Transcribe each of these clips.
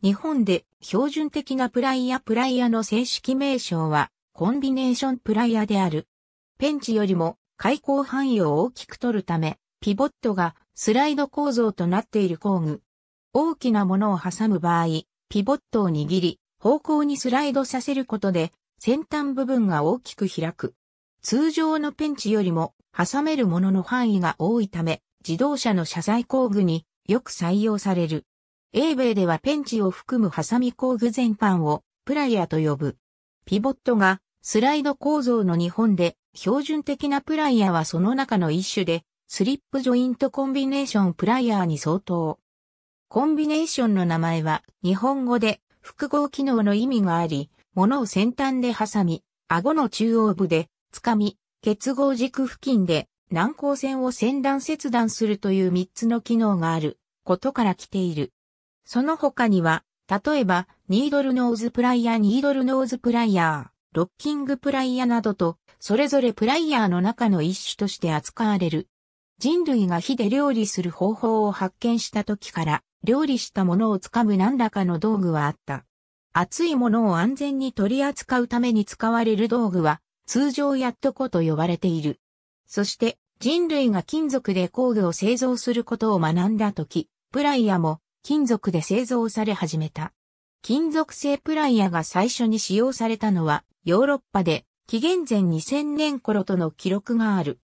日本で標準的なプライヤプライヤの正式名称はコンビネーションプライヤである。ペンチよりも開口範囲を大きく取るため、ピボットがスライド構造となっている工具。大きなものを挟む場合、ピボットを握り、方向にスライドさせることで、先端部分が大きく開く。通常のペンチよりも挟めるものの範囲が多いため、自動車の車載工具によく採用される。英米ではペンチを含むハサミ工具全般をプライヤーと呼ぶ。ピボットがスライド構造の日本で標準的なプライヤーはその中の一種でスリップジョイントコンビネーションプライヤーに相当。コンビネーションの名前は日本語で複合機能の意味があり、物を先端で挟み、顎の中央部で掴み、結合軸付近で軟光線を先断切断するという3つの機能があることから来ている。その他には、例えば、ニードルノーズプライヤー、ニードルノーズプライヤー、ロッキングプライヤーなどと、それぞれプライヤーの中の一種として扱われる。人類が火で料理する方法を発見した時から、料理したものをつかむ何らかの道具はあった。熱いものを安全に取り扱うために使われる道具は、通常やっとこと呼ばれている。そして、人類が金属で工具を製造することを学んだ時、プライヤも金属で製造され始めた。金属製プライヤが最初に使用されたのはヨーロッパで紀元前2000年頃との記録がある。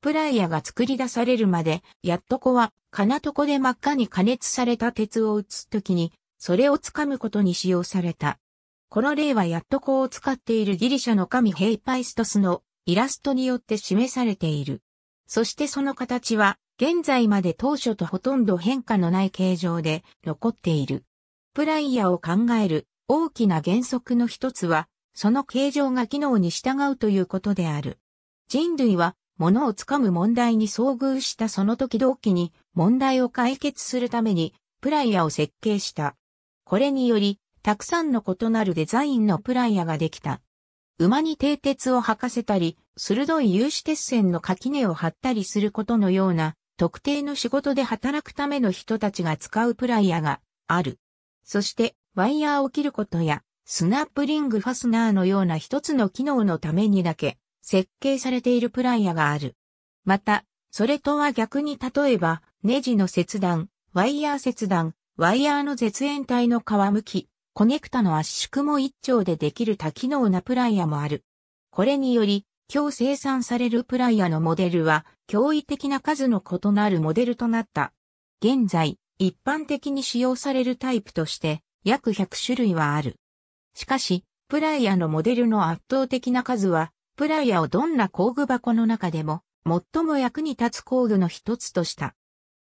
プライヤが作り出されるまで、やっとこは金床で真っ赤に加熱された鉄を打つときに、それを掴むことに使用された。この例はやっとこを使っているギリシャの神ヘイパイストスのイラストによって示されている。そしてその形は現在まで当初とほとんど変化のない形状で残っている。プライヤーを考える大きな原則の一つは、その形状が機能に従うということである。人類は物をつかむ問題に遭遇したその時同期に問題を解決するためにプライヤーを設計した。これにより、たくさんの異なるデザインのプライヤーができた。馬に蹄鉄を履かせたり、鋭い有刺鉄線の垣根を張ったりすることのような特定の仕事で働くための人たちが使うプライヤーがある。そして、ワイヤーを切ることや、スナップリングファスナーのような一つの機能のためにだけ設計されているプライヤーがある。また、それとは逆に例えば、ネジの切断、ワイヤー切断、ワイヤーの絶縁体の皮むき、コネクタの圧縮も一丁でできる多機能なプライヤーもある。これにより、今日生産されるプライアのモデルは驚異的な数の異なるモデルとなった。現在、一般的に使用されるタイプとして約100種類はある。しかし、プライアのモデルの圧倒的な数は、プライアをどんな工具箱の中でも最も役に立つ工具の一つとした。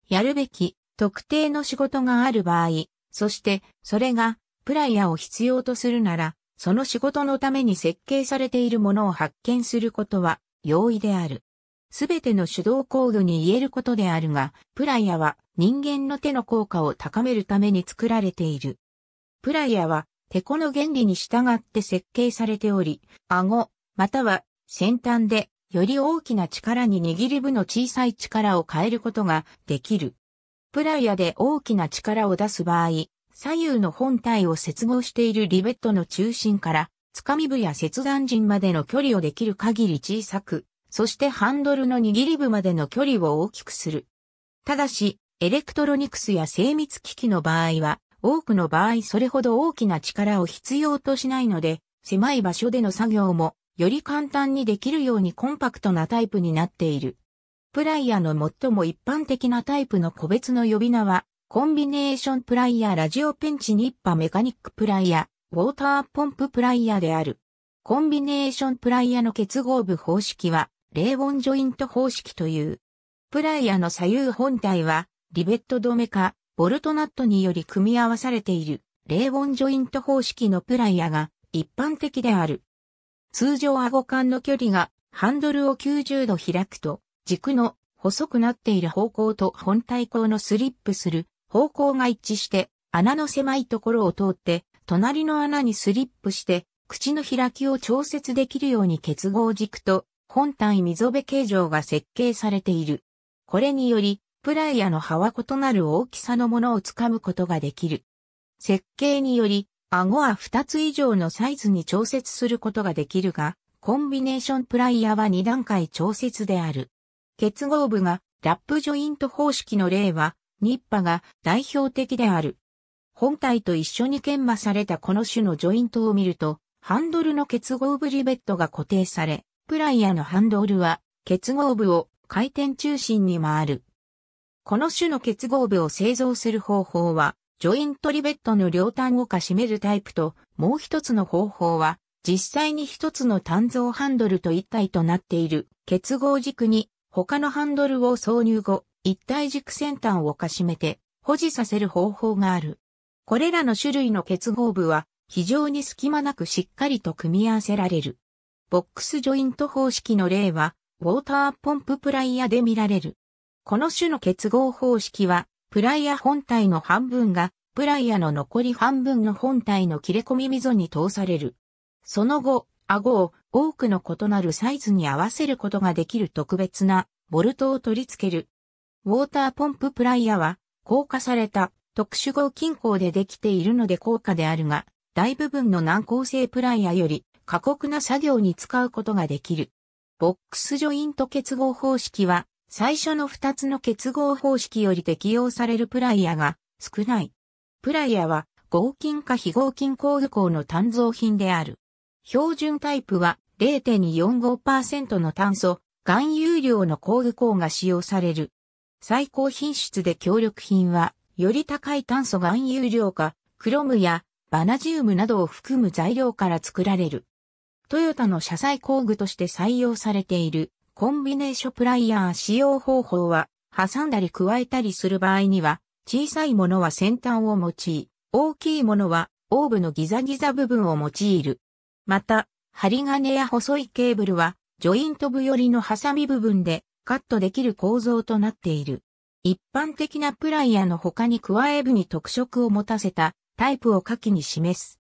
やるべき特定の仕事がある場合、そしてそれがプライアを必要とするなら、その仕事のために設計されているものを発見することは容易である。すべての手動コードに言えることであるが、プライヤは人間の手の効果を高めるために作られている。プライヤはテコの原理に従って設計されており、顎、または先端でより大きな力に握り部の小さい力を変えることができる。プライヤで大きな力を出す場合、左右の本体を接合しているリベットの中心から、つかみ部や切断陣までの距離をできる限り小さく、そしてハンドルの握り部までの距離を大きくする。ただし、エレクトロニクスや精密機器の場合は、多くの場合それほど大きな力を必要としないので、狭い場所での作業も、より簡単にできるようにコンパクトなタイプになっている。プライヤーの最も一般的なタイプの個別の呼び名は、コンビネーションプライヤーラジオペンチニッパメカニックプライヤー、ウォーターポンププライヤーである。コンビネーションプライヤーの結合部方式は、レーボンジョイント方式という。プライヤーの左右本体は、リベット止めか、ボルトナットにより組み合わされている、レーボンジョイント方式のプライヤーが一般的である。通常顎間の距離が、ハンドルを90度開くと、軸の細くなっている方向と本体向のスリップする方向が一致して穴の狭いところを通って隣の穴にスリップして口の開きを調節できるように結合軸と本体溝辺形状が設計されている。これによりプライヤの葉は異なる大きさのものを掴むことができる。設計により顎は2つ以上のサイズに調節することができるが、コンビネーションプライヤーは2段階調節である。結合部がラップジョイント方式の例はニッパが代表的である。本体と一緒に研磨されたこの種のジョイントを見ると、ハンドルの結合部リベットが固定され、プライヤーのハンドルは結合部を回転中心に回る。この種の結合部を製造する方法は、ジョイントリベットの両端をかしめるタイプと、もう一つの方法は、実際に一つの単造ハンドルと一体となっている結合軸に他のハンドルを挿入後、一体軸先端をかしめて保持させる方法がある。これらの種類の結合部は非常に隙間なくしっかりと組み合わせられる。ボックスジョイント方式の例は、ウォーターポンププライヤーで見られる。この種の結合方式は、プライヤー本体の半分が、プライヤーの残り半分の本体の切れ込み溝に通される。その後、顎を多くの異なるサイズに合わせることができる特別なボルトを取り付けるウォーターポンププライヤは、硬化された特殊合金鋼でできているので高価であるが、大部分の難鋼性プライヤより過酷な作業に使うことができる。ボックスジョイント結合方式は、最初の2つの結合方式より適用されるプライヤが少ない。プライヤは合金か非合金工具工の単造品である。標準タイプは0.45%の炭素、含有量の工具工が使用される。最高品質で強力品は、より高い炭素含有量か、クロムやバナジウムなどを含む材料から作られる。トヨタの車載工具として採用されているコンビネーショプライヤー使用方法は、挟んだり加えたりする場合には、小さいものは先端を用い、大きいものはオーブのギザギザ部分を用いる。また、針金や細いケーブルは、ジョイント部よりのハサミ部分でカットできる構造となっている。一般的なプライヤーの他に加え部に特色を持たせたタイプを下記に示す。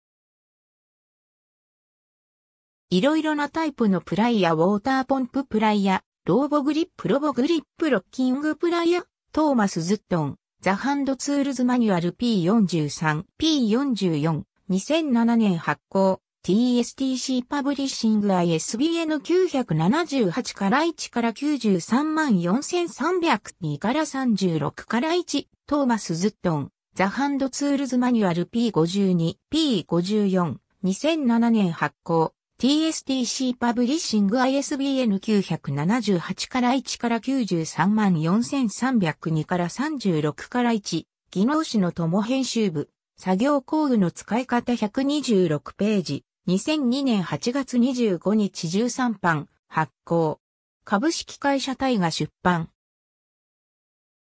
いろいろなタイプのプライヤー、ウォーターポンププライヤー、ローボグリップ、ロボグリップ、ロッキングプライヤー、トーマス・ズットン、ザ・ハンド・ツールズ・マニュアル P43、P44、2007年発行。TSTC パブリッシング ISBN 978から1から93万4302から36から1トーマス・ズットンザ・ハンド・ツールズ・マニュアル P52、P54、2007年発行 TSTC パブリッシング ISBN 978から1から93万4302から36から1、技能士の友編集部、作業工具の使い方126ページ、2002年8月25日13版発行。株式会社タイが出版。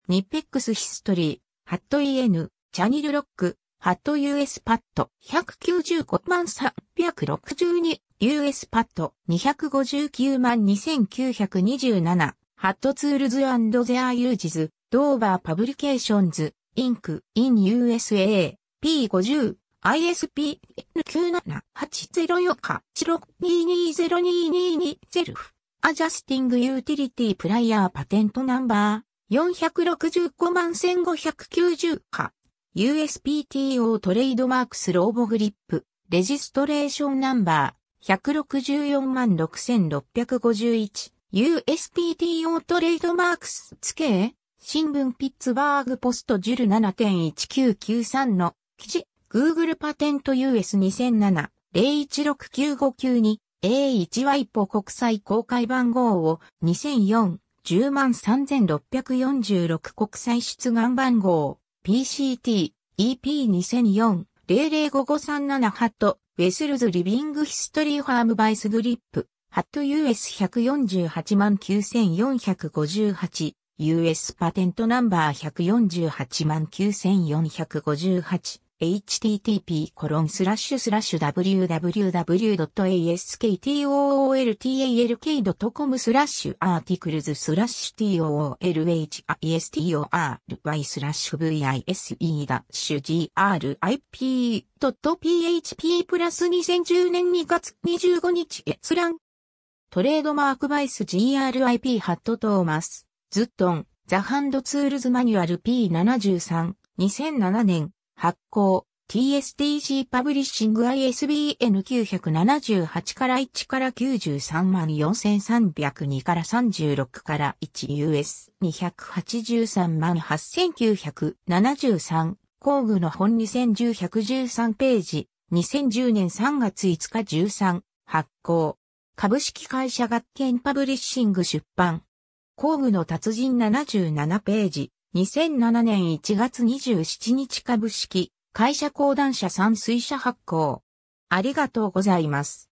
ニッペックスヒストリー、ハット EN、チャニルロック、ハット US パッド、195,362、US パッド、259,2927、ハットツールズゼアユージズ、ドーバーパブリケーションズ、インク、イン USA、P50、ISPN9780 4か0 6 2 2 0 2 2 2セルフ。アジャスティングユーティリティプライヤーパテントナンバー465万1590か USPTO トレードマークスローボグリップレジストレーションナンバー164万6651 USPTO トレードマークス付け新聞ピッツバーグポストジュル7.1993の記事 Google パテント US2007-016959 2 A1Y p o 国際公開番号を2004 103,646国際出願番号 PCT EP2004-005537 ハットウェスルズリビングヒストリーファームバイスグリップハット US1489458 US パテントナンバー1489458 http://www.asktoltalk.com スラッシュアーテスラッシュ toolhistorY スラッシュ vise grip.php プラス2010年2月25日閲覧トレードマークバイス grip ハットトーマスズットンザハンドツールズマニュアル P73 2007年発行、TSTC パブリッシング ISBN978 から1から93万4302から36から 1US283 万8973工具の本2010113ページ2010年3月5日13発行株式会社学研パブリッシング出版工具の達人77ページ2007年1月27日株式会社講談社産水社発行。ありがとうございます。